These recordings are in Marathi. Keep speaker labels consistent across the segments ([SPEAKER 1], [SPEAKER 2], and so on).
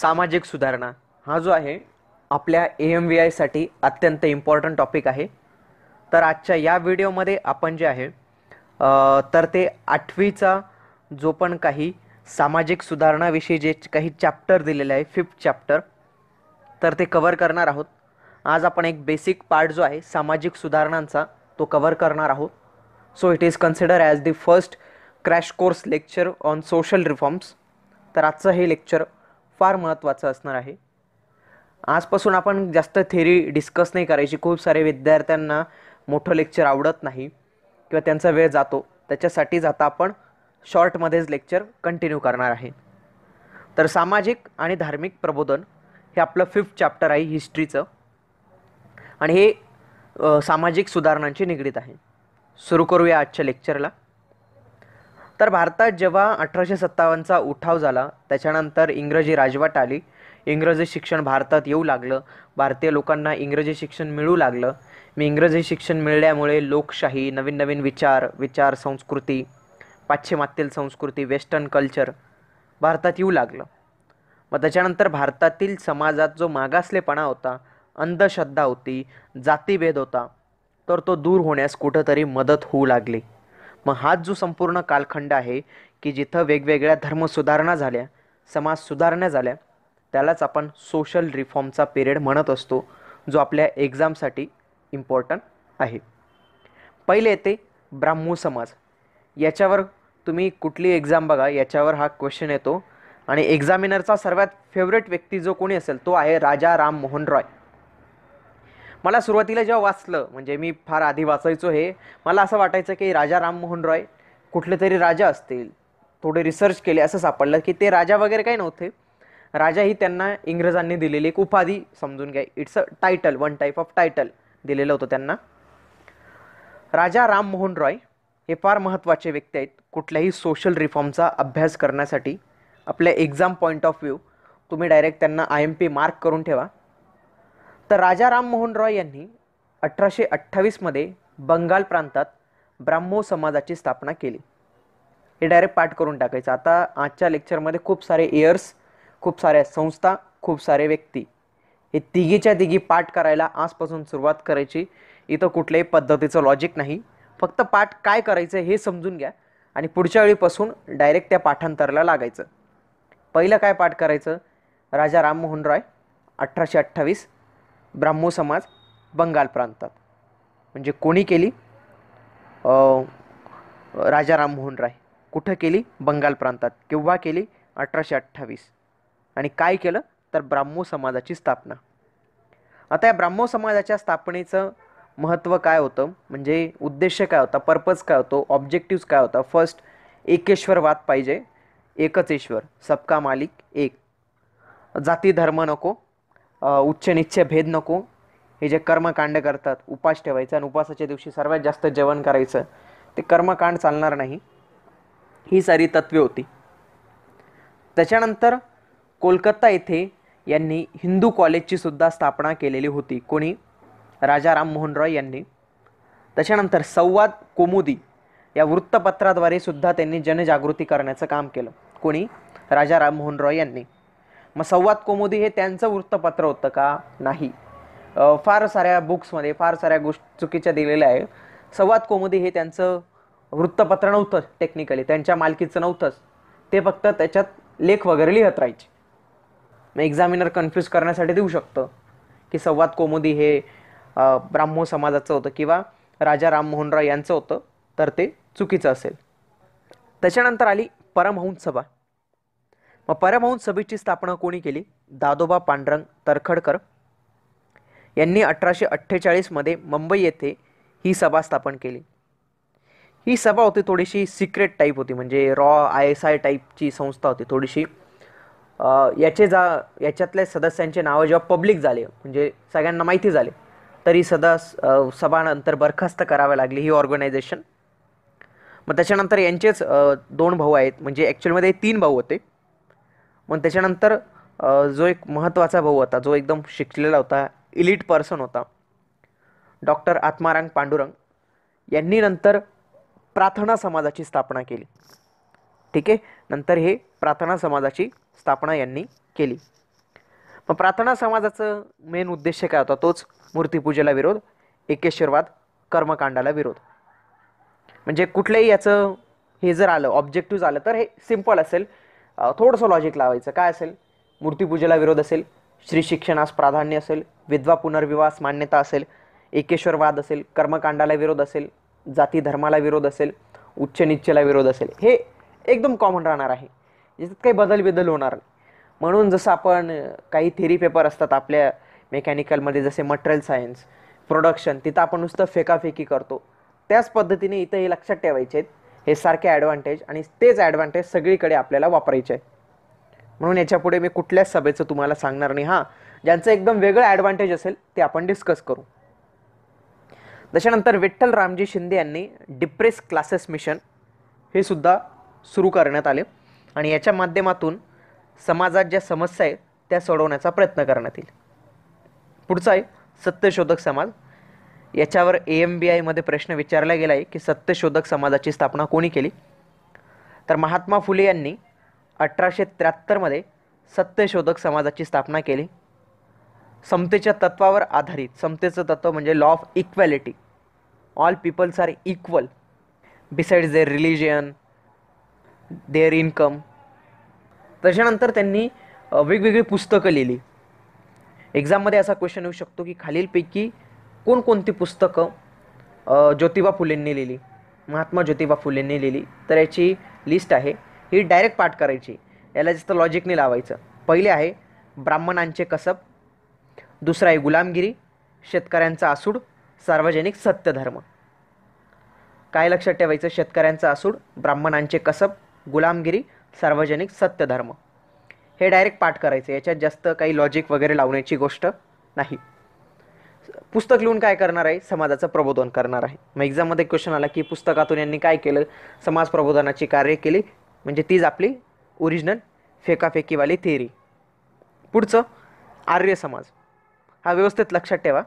[SPEAKER 1] सामाजिक सुधारणा हा जो आहे आपल्या ए एम व्ही आयसाठी अत्यंत इम्पॉर्टंट टॉपिक आहे तर आजच्या या व्हिडिओमध्ये आपण जे आहे तर ते आठवीचा जो पण काही सामाजिक सुधारणाविषयी जे काही चॅप्टर दिलेले आहे फिफ्थ चॅप्टर तर ते कवर करणार आहोत आज आपण एक बेसिक पार्ट जो आहे सामाजिक सुधारणांचा तो कवर करणार आहोत so it is consider as the first crash course lecture on social reforms तर आजचं हे लेक्चर फार महत्त्वाचं असणार आहे आजपासून आपण जास्त थेरी डिस्कस नाही करायची खूप सारे विद्यार्थ्यांना मोठं लेक्चर आवडत नाही किंवा त्यांचा वेळ जातो त्याच्यासाठीच आता आपण शॉर्टमध्येच लेक्चर कंटिन्यू करणार आहे तर सामाजिक आणि धार्मिक प्रबोधन हे आपलं फिफ्थ चॅप्टर आहे हिस्ट्रीचं आणि हे सामाजिक सुधारणांची निगडीत आहे सुरू करूया आजच्या लेक्चरला तर भारतात जेव्हा अठराशे सत्तावन्नचा उठाव झाला त्याच्यानंतर इंग्रजी राजवट आली इंग्रजी शिक्षण भारतात येऊ लागलं भारतीय लोकांना इंग्रजी शिक्षण मिळू लागलं मी इंग्रजी शिक्षण मिळल्यामुळे लोकशाही नवीन नवीन विचार विचार संस्कृती पाश्चिमात्यल संस्कृती वेस्टर्न कल्चर भारतात येऊ लागलं मग त्याच्यानंतर भारतातील समाजात जो मागासलेपणा होता अंधश्रद्धा होती जातीभेद होता तर तो दूर होण्यास कुठंतरी मदत होऊ लागली मग हाच जो संपूर्ण कालखंड आहे की जिथं वेगवेगळ्या सुधारणा झाल्या समाज सुधारणा झाल्या त्यालाच आपण सोशल रिफॉर्मचा पिरियड म्हणत असतो जो आपल्या एक्झामसाठी इम्पॉर्टंट आहे पहिले येते ब्राह्मू समाज याच्यावर तुम्ही कुठली एक्झाम बघा याच्यावर हा क्वेश्चन येतो आणि एक्झामिनरचा सर्वात फेवरेट व्यक्ती जो कोणी असेल तो आहे राजा राम मोहन रॉय मला सुरुवातीला जेव्हा वाचलं म्हणजे मी फार आधी वाचायचो हे मला असं वाटायचं की राजा राममोहन रॉय कुठले तरी राजा असतील थोडे रिसर्च केले असं सापडलं की ते राजा वगैरे काही नव्हते राजा ही त्यांना इंग्रजांनी दिलेली एक उपाधी समजून घ्या it's a title one type of title दिलेलं होतं त्यांना राजा राममोहन रॉय हे फार महत्त्वाचे व्यक्ती आहेत कुठल्याही सोशल रिफॉर्मचा अभ्यास करण्यासाठी आपल्या एक्झाम पॉईंट ऑफ व्ह्यू तुम्ही डायरेक्ट त्यांना आय एम पी मार्क करून ठेवा तर राजा राममोहन रॉय यांनी अठराशे अठ्ठावीसमध्ये बंगाल प्रांतात ब्राह्मो समाजाची स्थापना केली हे डायरेक्ट पाठ करून टाकायचं आता आजच्या लेक्चरमध्ये खूप सारे इयर्स खूप साऱ्या संस्था खूप सारे व्यक्ती हे तिघीच्या तिघी पाठ करायला आजपासून सुरुवात करायची इथं कुठल्याही पद्धतीचं लॉजिक नाही फक्त पाठ काय करायचं हे समजून घ्या आणि पुढच्या वेळीपासून डायरेक्ट त्या पाठांतराला लागायचं पहिलं काय पाठ करायचं राजा राममोहन रॉय अठराशे अठ्ठावीस ब्राह्मो समाज बंगाल प्रांतात म्हणजे कोणी केली राजा राममोहन राय कुठं केली बंगाल प्रांतात केव्हा केली अठराशे अठ्ठावीस आणि काय केलं तर ब्राह्मो समाजाची स्थापना आता या ब्राह्मो समाजाच्या स्थापनेचं महत्त्व काय होतं म्हणजे उद्देश काय होता पर्पज काय होतो ऑब्जेक्टिव्हज काय होता फर्स्ट एकेश्वरवाद पाहिजे एकच ईश्वर सबका मालिक एक जाती धर्म नको उच्च निच्च भेद नको हे जे कर्मकांड करतात उपास ठेवायचं आणि उपासाच्या दिवशी सर्वात जास्त जेवण करायचं ते कर्मकांड चालणार नाही ही सारी तत्वे होती त्याच्यानंतर कोलकाता येथे यांनी हिंदू कॉलेजची सुद्धा स्थापना केलेली होती कोणी राजा मोहन रॉय यांनी त्याच्यानंतर संवाद कोमुदी या वृत्तपत्राद्वारे सुद्धा त्यांनी जनजागृती करण्याचं काम केलं कोणी राजा मोहन रॉय यांनी मग संवाद कोमोदी हे त्यांचं वृत्तपत्र होतं का नाही फार साऱ्या बुक्समध्ये फार साऱ्या गोष्ट चुकीच्या दिलेल्या आहे संवाद कोमोदी हे त्यांचं वृत्तपत्र नव्हतं टेक्निकली त्यांच्या मालकीचं नव्हतंच ते फक्त त्याच्यात लेख वगैरे लिहत राहायचे मग एक्झामिनर कन्फ्यूज करण्यासाठी देऊ शकतं की संवाद कोमुदी हे ब्राह्मो समाजाचं होतं किंवा राजा राममोहन राय यांचं होतं तर ते चुकीचं असेल त्याच्यानंतर आली परमहंस सभा मग परमहंस सभेची स्थापना कोणी केली दादोबा पांडुरंग तरखडकर यांनी अठराशे अठ्ठेचाळीसमध्ये मुंबई येथे ही सभा स्थापन केली ही सभा होती थोडीशी सिक्रेट टाईप होती म्हणजे रॉ आय एस आय टाईपची संस्था होती थोडीशी याचे जा याच्यातल्या सदस्यांचे नावं जेव्हा पब्लिक झाले म्हणजे सगळ्यांना माहिती झाले तरी सदा सभानंतर बरखास्त करावी लागली ही ऑर्गनायझेशन मग त्याच्यानंतर यांचेच दोन भाऊ आहेत म्हणजे ॲक्च्युअलमध्ये तीन भाऊ होते मग त्याच्यानंतर जो एक महत्त्वाचा भाऊ होता जो एकदम शिकलेला होता इलिट पर्सन होता डॉक्टर आत्मारांग पांडुरंग यांनी नंतर प्रार्थना समाजाची स्थापना केली ठीक आहे नंतर हे प्रार्थना समाजाची स्थापना यांनी केली मग प्रार्थना समाजाचं मेन उद्देश काय होता तोच मूर्तीपूजेला विरोध एकेश्वरवाद कर्मकांडाला विरोध म्हणजे कुठलंही याचं हे जर आलं ऑब्जेक्टिव्ह आलं तर हे सिम्पल असेल थोडंसं लॉजिक लावायचं काय असेल मूर्तीपूजेला विरोध असेल श्री शिक्षणास प्राधान्य असेल विधवा पुनर्विवास मान्यता असेल एकेश्वरवाद असेल कर्मकांडाला विरोध असेल जाती धर्माला विरोध असेल उच्च निच्चेला विरोध असेल हे एकदम कॉमन राहणार आहे याच्यात काही बदल बिदल होणार नाही म्हणून जसं आपण काही थेरी पेपर असतात आपल्या मेकॅनिकलमध्ये जसे मटेरियल सायन्स प्रोडक्शन तिथं आपण नुसतं फेकाफेकी करतो त्याच पद्धतीने इथं हे लक्षात ठेवायचे आहेत हे सारखे ॲडव्हान्टेज आणि तेच ॲडव्हान्टेज सगळीकडे आपल्याला वापरायचे आहे म्हणून याच्यापुढे मी कुठल्याच सभेचं तुम्हाला सांगणार नाही हां ज्यांचं एकदम वेगळं ॲडव्हान्टेज असेल ते आपण डिस्कस करू त्याच्यानंतर विठ्ठल रामजी शिंदे यांनी डिप्रेस क्लासेस मिशन हे सुद्धा सुरू करण्यात आले आणि याच्या माध्यमातून समाजात ज्या समस्या आहेत त्या सोडवण्याचा प्रयत्न करण्यात येईल पुढचा आहे सत्यशोधक समाज याच्यावर ए एम बी आयमध्ये प्रश्न विचारला गेला आहे की सत्यशोधक समाजाची स्थापना कोणी केली तर महात्मा फुले यांनी अठराशे त्र्याहत्तरमध्ये सत्यशोधक समाजाची स्थापना केली समतेच्या तत्वावर आधारित समतेचं तत्त्व म्हणजे law of equality all peoples are equal besides their religion their income त्याच्यानंतर त्यांनी वेगवेगळी पुस्तकं लिहिली एक्झाममध्ये असा क्वेश्चन येऊ शकतो की खालीलपैकी कोणकोणती पुस्तकं ज्योतिबा फुलेंनी लिहिली महात्मा ज्योतिबा फुलेंनी लिहिली तर याची लिस्ट आहे ही डायरेक्ट पाठ करायची याला जास्त लॉजिकने लावायचं पहिले आहे ब्राह्मणांचे कसब दुसरं आहे गुलामगिरी शेतकऱ्यांचा आसूड सार्वजनिक सत्यधर्म काय लक्षात ठेवायचं शेतकऱ्यांचा आसूड ब्राह्मणांचे कसब गुलामगिरी सार्वजनिक सत्यधर्म हे डायरेक्ट पाठ करायचं याच्यात जास्त काही लॉजिक वगैरे लावण्याची गोष्ट नाही पुस्तक लिहून काय करणार आहे समाजाचं प्रबोधन करणार आहे मग एक्झाममध्ये क्वेश्चन आला की पुस्तकातून यांनी काय केलं समाज प्रबोधनाची कार्य केली म्हणजे तीच आपली ओरिजिनल फेकाफेकीवाली थेरी पुढचं आर्य समाज हा व्यवस्थित लक्षात ठेवा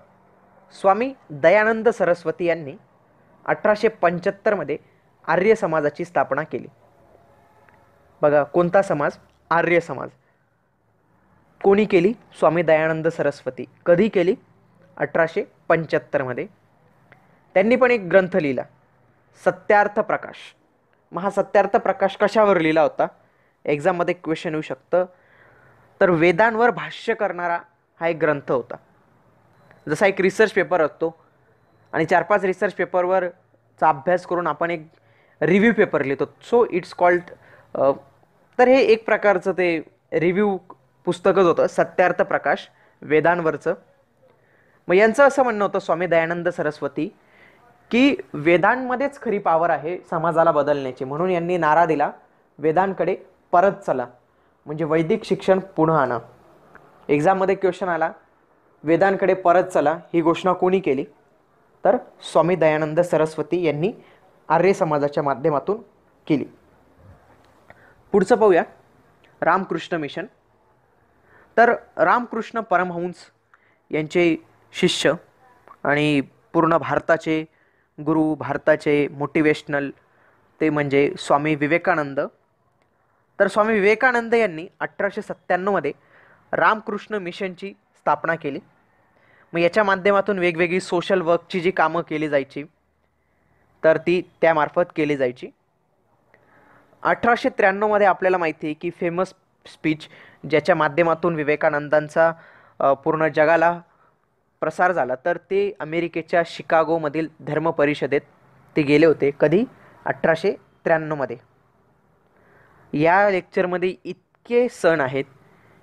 [SPEAKER 1] स्वामी दयानंद सरस्वती यांनी अठराशे पंच्याहत्तरमध्ये आर्य समाजाची स्थापना केली बघा कोणता समाज आर्य समाज कोणी केली स्वामी दयानंद सरस्वती कधी केली अठराशे पंच्याहत्तरमध्ये त्यांनी पण एक ग्रंथ लिहिला सत्यार्थ प्रकाश महा सत्यार्थ प्रकाश कशावर लिहिला होता एक्झाममध्ये क्वेश्चन येऊ शकतं तर वेदांवर भाष्य करणारा हा एक ग्रंथ होता जसा एक रिसर्च पेपर असतो आणि चार पाच रिसर्च पेपरवरचा अभ्यास करून आपण एक रिव्ह्यू पेपर लिहितो सो इट्स कॉल्ड तर हे एक प्रकारचं ते रिव्ह्यू पुस्तकच होतं सत्यार्थ प्रकाश वेदांवरचं मग यांचं असं म्हणणं होतं स्वामी दयानंद सरस्वती की वेदांमध्येच खरी पावर आहे समाजाला बदलण्याची म्हणून यांनी नारा दिला वेदांकडे परत चला म्हणजे वैदिक शिक्षण पुन्हा आणा एक्झाममध्ये क्वेश्चन आला वेदांकडे परत चला ही घोषणा कोणी केली तर स्वामी दयानंद सरस्वती यांनी आर्य समाजाच्या माध्यमातून केली पुढचं पाहूया रामकृष्ण मिशन तर रामकृष्ण परमहंस यांचे शिष्य आणि पूर्ण भारताचे गुरु भारताचे मोटिवेशनल ते म्हणजे स्वामी विवेकानंद तर स्वामी विवेकानंद यांनी अठराशे सत्त्याण्णवमध्ये रामकृष्ण मिशनची स्थापना केली मग याच्या माध्यमातून वेगवेगळी सोशल वर्कची जी कामं केली जायची तर ती त्यामार्फत केली जायची अठराशे त्र्याण्णवमध्ये आपल्याला माहिती आहे की फेमस स्पीच ज्याच्या माध्यमातून विवेकानंदांचा पूर्ण जगाला प्रसार झाला तर ते अमेरिकेच्या शिकागोमधील धर्म परिषदेत ते गेले होते कधी अठराशे त्र्याण्णवमध्ये या लेक्चरमध्ये इतके सण आहेत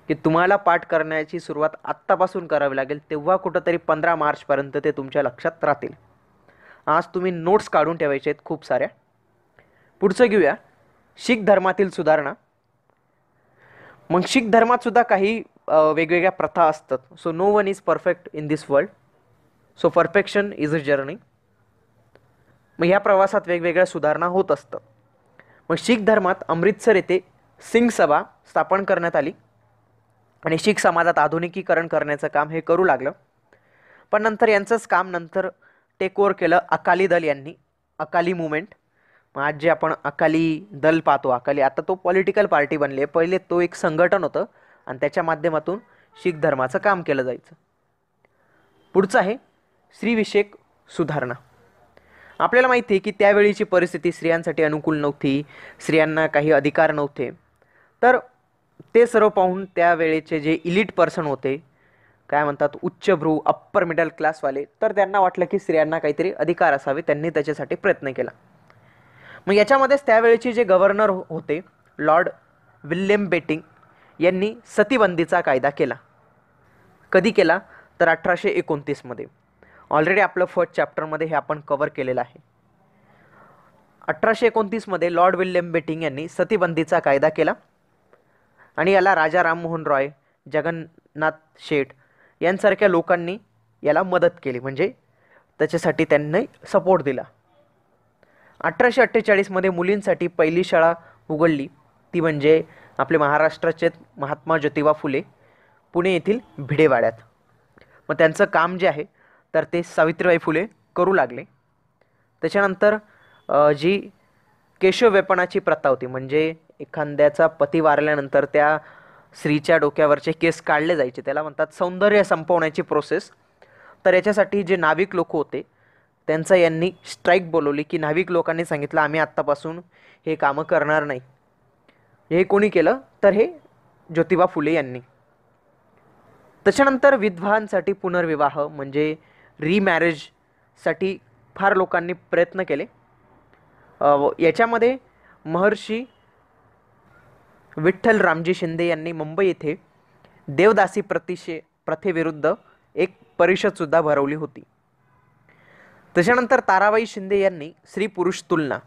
[SPEAKER 1] की तुम्हाला पाठ करण्याची सुरुवात आत्तापासून करावी लागेल तेव्हा कुठंतरी पंधरा मार्चपर्यंत ते तुमच्या लक्षात राहतील आज तुम्ही नोट्स काढून ठेवायचे आहेत खूप साऱ्या पुढचं घेऊया शीख धर्मातील सुधारणा मग शीख धर्मात सुद्धा काही वेगवेगळ्या प्रथा असतात so no one is perfect in this world so perfection is a journey मग ह्या प्रवासात वेगवेगळ्या सुधारणा होत असतात मग शीख धर्मात अमृतसर येथे सिंग सभा स्थापन करण्यात आली आणि शीख समाजात आधुनिकीकरण करण्याचं काम हे करू लागलं पण नंतर यांचंच काम नंतर टेक ओव्हर केलं अकाली दल यांनी अकाली मुवमेंट मग आज जे आपण अकाली दल पाहतो अकाली आता तो पॉलिटिकल पार्टी बनली पहिले तो एक संघटन होतं आणि त्याच्या माध्यमातून शीख धर्माचं काम केलं जायचं पुढचं आहे स्त्रीविषयक सुधारणा आपल्याला माहिती आहे की त्यावेळीची परिस्थिती स्त्रियांसाठी अनुकूल नव्हती स्त्रियांना काही अधिकार नव्हते तर ते सर्व पाहून त्यावेळेचे जे इलिट पर्सन होते काय म्हणतात उच्चभ्रू अप्पर मिडल क्लासवाले तर त्यांना वाटलं की स्त्रियांना काहीतरी अधिकार असावे त्यांनी त्याच्यासाठी प्रयत्न केला मग याच्यामध्येच त्यावेळेचे जे गव्हर्नर होते लॉर्ड विल्यम बेटिंग यांनी सतीबंदीचा कायदा केला कधी केला तर अठराशे एकोणतीसमध्ये ऑलरेडी आपलं फर्स्ट चॅप्टरमध्ये हे आपण कवर केलेलं आहे अठराशे एकोणतीसमध्ये लॉर्ड विल्यम बेटिंग यांनी सतीबंदीचा कायदा केला आणि याला राजा राममोहन रॉय जगन्नाथ शेठ यांसारख्या लोकांनी याला मदत केली म्हणजे त्याच्यासाठी त्यांनी सपोर्ट दिला अठराशे अठ्ठेचाळीसमध्ये मुलींसाठी पहिली शाळा उघडली ती म्हणजे आपले महाराष्ट्राचे महात्मा ज्योतिबा फुले पुणे येथील भिडेवाड्यात मग त्यांचं काम जे आहे तर ते सावित्रीबाई फुले करू लागले त्याच्यानंतर जी वेपणाची प्रथा होती म्हणजे एखाद्याचा पती वारल्यानंतर त्या स्त्रीच्या डोक्यावरचे केस काढले जायचे त्याला म्हणतात सौंदर्य संपवण्याची प्रोसेस तर याच्यासाठी जे नाविक लोक होते त्यांचा यांनी स्ट्राईक बोलवली की नाविक लोकांनी सांगितलं आम्ही आत्तापासून हे कामं करणार नाही हे कोणी केलं तर हे ज्योतिबा फुले यांनी त्याच्यानंतर विधवांसाठी पुनर्विवाह म्हणजे रीमॅरेजसाठी फार लोकांनी प्रयत्न केले याच्यामध्ये महर्षी विठ्ठल रामजी शिंदे यांनी मुंबई येथे देवदासी प्रतिशे प्रथेविरुद्ध एक परिषदसुद्धा भरवली होती त्याच्यानंतर ताराबाई शिंदे यांनी स्त्री पुरुष तुलना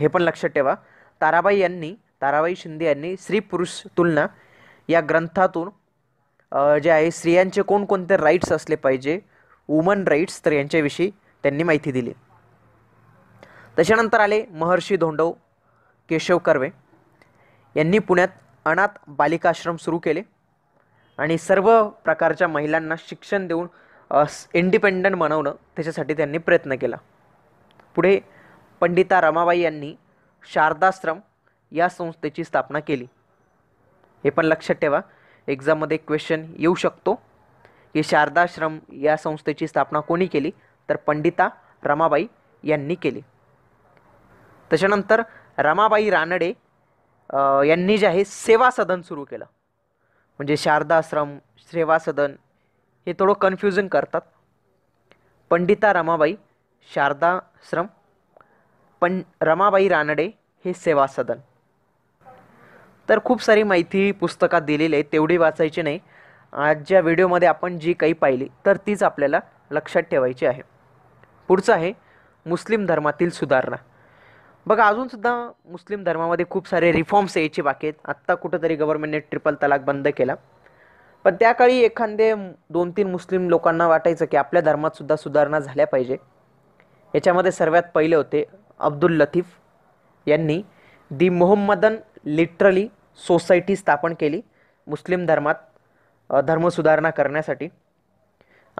[SPEAKER 1] हे पण लक्षात ठेवा ताराबाई यांनी ताराबाई शिंदे यांनी स्त्री पुरुष तुलना या ग्रंथातून जे आहे स्त्रियांचे कोणकोणते राईट्स असले पाहिजे वुमन राईट्स तर यांच्याविषयी त्यांनी माहिती दिली त्याच्यानंतर आले महर्षी धोंडव केशव कर्वे यांनी पुण्यात अनाथ बालिकाश्रम सुरू केले आणि सर्व प्रकारच्या महिलांना शिक्षण देऊन इंडिपेंडंट बनवणं त्याच्यासाठी त्यांनी प्रयत्न केला पुढे पंडिता रमाबाई यांनी शारदाश्रम या संस्थेची स्थापना केली हे पण लक्षात ठेवा एक्झाममध्ये क्वेश्चन येऊ शकतो की शारदाश्रम या संस्थेची स्थापना कोणी केली तर पंडिता रमाबाई यांनी केली त्याच्यानंतर रमाबाई रानडे यांनी जे आहे सेवा सदन सुरू केलं म्हणजे शारदाश्रम सेवा सदन हे थोडं कन्फ्युजन करतात पंडिता रमाबाई शारदाश्रम पण रमाबाई रानडे हे सेवा सदन तर खूप सारी माहिती पुस्तकात दिलेली आहे तेवढी वाचायची नाही आजच्या व्हिडिओमध्ये आपण जी काही पाहिली तर तीच आपल्याला लक्षात ठेवायची आहे पुढचं आहे मुस्लिम धर्मातील सुधारणा बघा अजूनसुद्धा मुस्लिम धर्मामध्ये खूप सारे रिफॉर्म्स यायचे बाकी आहेत आत्ता कुठंतरी गव्हर्नमेंटने ट्रिपल तलाक बंद केला पण त्या काळी एखादे दोन तीन मुस्लिम लोकांना वाटायचं की आपल्या धर्मातसुद्धा सुधारणा झाल्या पाहिजे याच्यामध्ये सर्वात पहिले होते अब्दुल लतीफ यांनी दी मोहम्मदन लिटरली सोसायटी स्थापन केली मुस्लिम धर्मात धर्मसुधारणा करण्यासाठी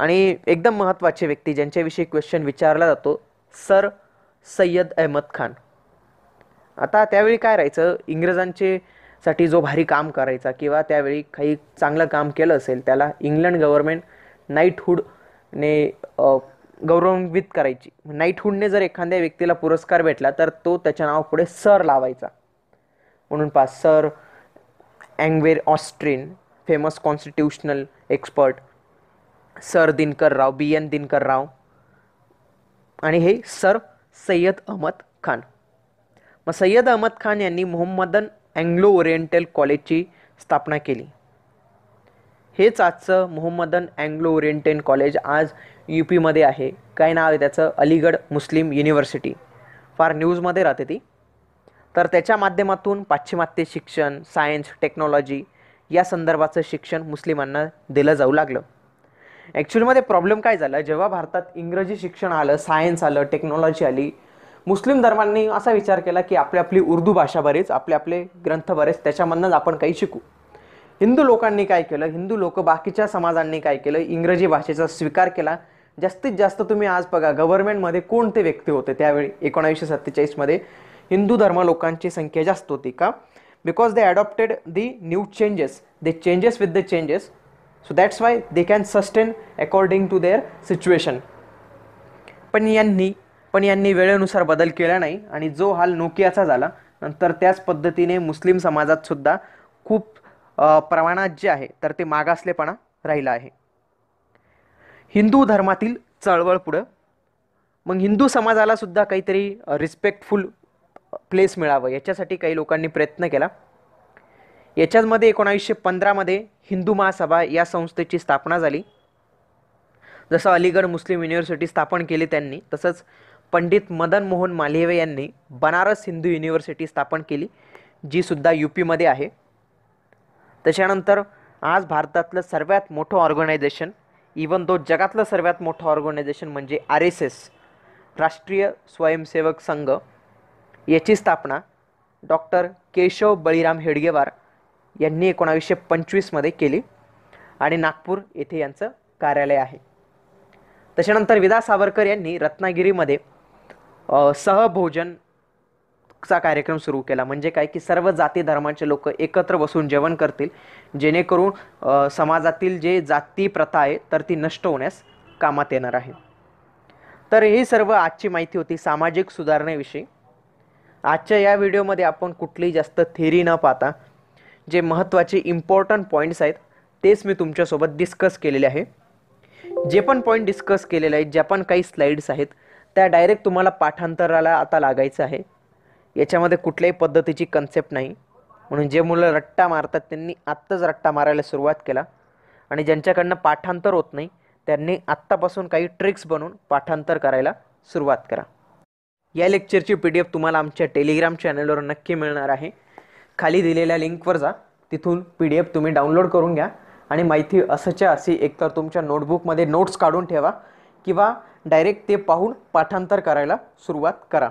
[SPEAKER 1] आणि एकदम महत्त्वाचे व्यक्ती ज्यांच्याविषयी क्वेश्चन विचारला जातो सर सय्यद अहमद खान आता त्यावेळी काय राहायचं इंग्रजांचे साठी जो भारी काम करायचा किंवा त्यावेळी काही चांगलं काम केलं असेल त्याला इंग्लंड गव्हर्मेंट नाईटहूडने गौरवान्वित करायची नाईटहूडने जर एखाद्या व्यक्तीला पुरस्कार भेटला तर तो त्याच्या नावापुढे सर लावायचा म्हणून पहा सर अँगवेर Austin famous constitutional expert sir Dinkar Rao B N Dinkar Rao आणि हे सर सय्यद अहमद खान मग सय्यद अहमद खान यांनी मोहम्मदन अँग्लो ओरिएंटल कॉलेजची स्थापना केली हेच आजचं मोहम्मदन अँग्लो ओरिएंटल कॉलेज आज यू पीमध्ये आहे काय नाव आहे त्याचं अलीगड मुस्लिम युनिव्हर्सिटी फार न्यूजमध्ये राहते ती तर त्याच्या माध्यमातून पाश्चिमात्य शिक्षण सायन्स टेक्नॉलॉजी या संदर्भाचं शिक्षण मुस्लिमांना दिलं जाऊ लागलं ॲक्च्युलीमध्ये प्रॉब्लेम काय झाला जेव्हा भारतात इंग्रजी शिक्षण आलं सायन्स आलं टेक्नॉलॉजी आली मुस्लिम धर्मांनी असा विचार केला की आपली आपली उर्दू भाषा बरेच आपले आपले ग्रंथ बरेच त्याच्यामधनंच आपण काही शिकू हिंदू लोकांनी काय केलं हिंदू लोक बाकीच्या समाजांनी काय केलं इंग्रजी भाषेचा स्वीकार केला जास्तीत जास्त तुम्ही आज बघा गव्हर्नमेंटमध्ये कोणते व्यक्ती होते त्यावेळी एकोणावीसशे सत्तेचाळीसमध्ये हिंदू धर्म लोकांची संख्या जास्त होती का because they adopted the new changes they changes with the changes so that's why they can sustain according to their situation पण यांनी पण यांनी वेळेनुसार बदल केला नाही आणि जो हाल नोकियाचा झाला नंतर त्याच पद्धतीने मुस्लिम समाजात सुद्धा खूप प्रमाणात जे आहे तर ते मागासलेपणा राहिला आहे हिंदू धर्मातील चळवळ पुढं मग हिंदू समाजाला सुद्धा काहीतरी रिस्पेक्टफुल प्लेस मिळावं याच्यासाठी काही लोकांनी प्रयत्न केला याच्यामध्ये एकोणावीसशे पंधरामध्ये हिंदू महासभा या संस्थेची स्थापना झाली जसं अलीगड मुस्लिम युनिव्हर्सिटी स्थापन केली त्यांनी तसंच पंडित मदन मोहन मालवीय यांनी बनारस हिंदू युनिव्हर्सिटी स्थापन केली जी सुद्धा यू पीमध्ये आहे त्याच्यानंतर आज भारतातलं सर्वात मोठं ऑर्गनायझेशन इवन दो जगातलं सर्वात मोठं ऑर्गनायझेशन म्हणजे आर एस एस राष्ट्रीय स्वयंसेवक संघ याची स्थापना डॉक्टर केशव बळीराम हेडगेवार यांनी एकोणावीसशे पंचवीसमध्ये केली आणि नागपूर येथे यांचं कार्यालय आहे त्याच्यानंतर विदा सावरकर यांनी रत्नागिरीमध्ये सहभोजनचा कार्यक्रम सुरू केला म्हणजे काय की सर्व जाती धर्माचे लोक एकत्र बसून जेवण करतील जेणेकरून समाजातील जे जाती प्रथा आहे तर ती नष्ट होण्यास कामात येणार आहे तर ही सर्व आजची माहिती होती सामाजिक सुधारणेविषयी आजच्या या व्हिडिओमध्ये आपण कुठलीही जास्त थेरी न पाहता जे महत्त्वाचे इम्पॉर्टंट पॉईंट्स आहेत तेच मी तुमच्यासोबत डिस्कस केलेले आहे जे पण पॉईंट डिस्कस केलेले आहेत ज्या पण काही स्लाईड्स आहेत त्या डायरेक्ट तुम्हाला पाठांतराला आता लागायचं आहे याच्यामध्ये कुठल्याही पद्धतीची कन्सेप्ट नाही म्हणून जे मुलं रट्टा मारतात त्यांनी आत्ताच रट्टा मारायला सुरुवात केला आणि ज्यांच्याकडनं पाठांतर होत नाही त्यांनी आत्तापासून काही ट्रिक्स बनवून पाठांतर करायला सुरुवात करा या लेक्चरची पी डी एफ तुम्हाला आमच्या टेलिग्राम चॅनलवर नक्की मिळणार आहे खाली दिलेल्या लिंकवर जा तिथून पी डी एफ तुम्ही डाउनलोड करून घ्या आणि माहिती असंच्या अशी एकतर तुमच्या नोटबुकमध्ये नोट्स काढून ठेवा किंवा डायरेक्ट ते पाहून पाठांतर करायला सुरुवात करा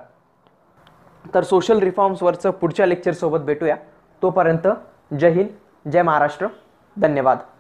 [SPEAKER 1] तर सोशल रिफॉर्म्सवरचं पुढच्या लेक्चरसोबत भेटूया तोपर्यंत जय हिंद जय महाराष्ट्र धन्यवाद